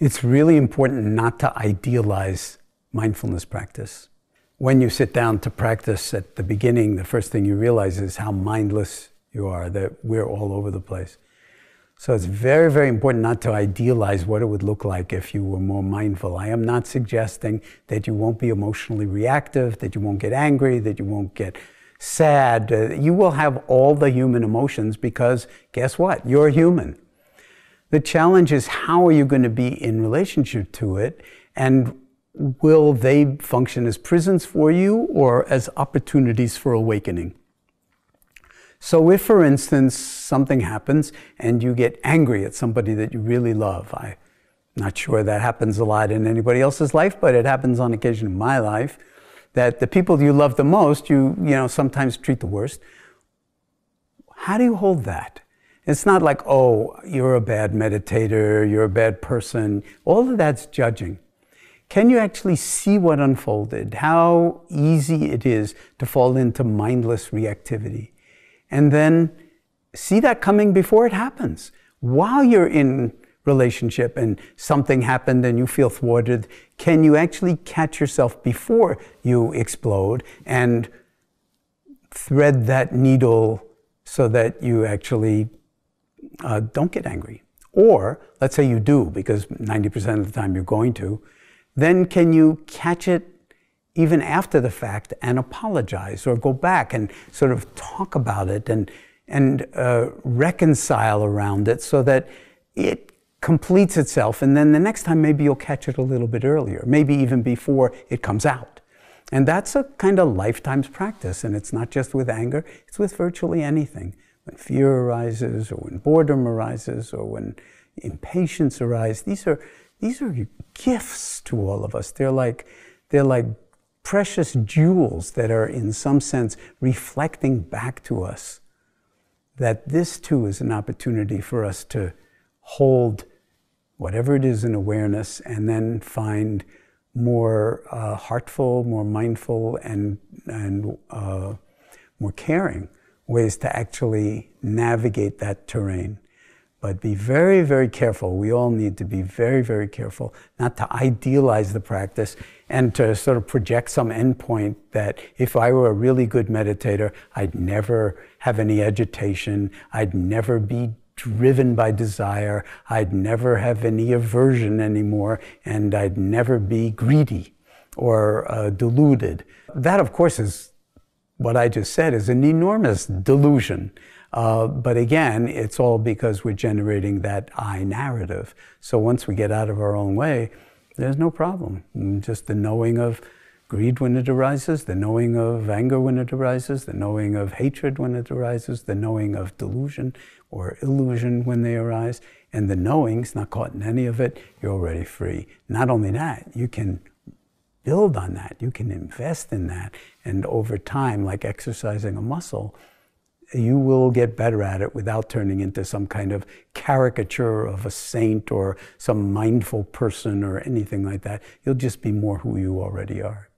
It's really important not to idealize mindfulness practice. When you sit down to practice at the beginning, the first thing you realize is how mindless you are, that we're all over the place. So it's very, very important not to idealize what it would look like if you were more mindful. I am not suggesting that you won't be emotionally reactive, that you won't get angry, that you won't get sad. Uh, you will have all the human emotions because guess what? You're human. The challenge is how are you going to be in relationship to it and will they function as prisons for you or as opportunities for awakening? So, if for instance something happens and you get angry at somebody that you really love, I'm not sure that happens a lot in anybody else's life, but it happens on occasion in my life that the people you love the most, you, you know, sometimes treat the worst. How do you hold that? It's not like, oh, you're a bad meditator, you're a bad person. All of that's judging. Can you actually see what unfolded? How easy it is to fall into mindless reactivity. And then see that coming before it happens. While you're in relationship and something happened and you feel thwarted, can you actually catch yourself before you explode and thread that needle so that you actually uh, don't get angry. Or let's say you do, because 90% of the time you're going to, then can you catch it even after the fact and apologize or go back and sort of talk about it and, and uh, reconcile around it so that it completes itself. And then the next time, maybe you'll catch it a little bit earlier, maybe even before it comes out. And that's a kind of lifetime's practice. And it's not just with anger, it's with virtually anything when fear arises or when boredom arises or when impatience arises. These are, these are gifts to all of us. They're like, they're like precious jewels that are, in some sense, reflecting back to us that this too is an opportunity for us to hold whatever it is in awareness and then find more uh, heartful, more mindful, and, and uh, more caring ways to actually navigate that terrain. But be very, very careful. We all need to be very, very careful not to idealize the practice and to sort of project some endpoint that if I were a really good meditator, I'd never have any agitation, I'd never be driven by desire, I'd never have any aversion anymore, and I'd never be greedy or uh, deluded. That, of course, is what I just said is an enormous delusion. Uh, but again, it's all because we're generating that I narrative. So once we get out of our own way, there's no problem. Just the knowing of greed when it arises, the knowing of anger when it arises, the knowing of hatred when it arises, the knowing of delusion or illusion when they arise, and the knowing's not caught in any of it, you're already free. Not only that, you can build on that. You can invest in that. And over time, like exercising a muscle, you will get better at it without turning into some kind of caricature of a saint or some mindful person or anything like that. You'll just be more who you already are.